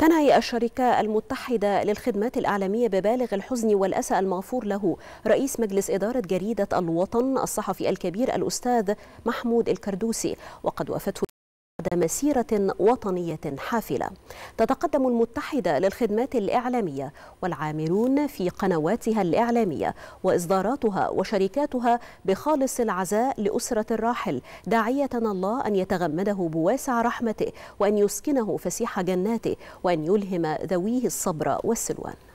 تنعي الشركة المتحدة للخدمات الإعلامية ببالغ الحزن والأسى المغفور له رئيس مجلس إدارة جريدة الوطن الصحفي الكبير الأستاذ محمود الكردوسي وقد وافته بعد مسيرة وطنية حافلة تتقدم المتحدة للخدمات الإعلامية والعاملون في قنواتها الإعلامية وإصداراتها وشركاتها بخالص العزاء لأسرة الراحل داعية الله أن يتغمده بواسع رحمته وأن يسكنه فسيح جناته وأن يلهم ذويه الصبر والسلوان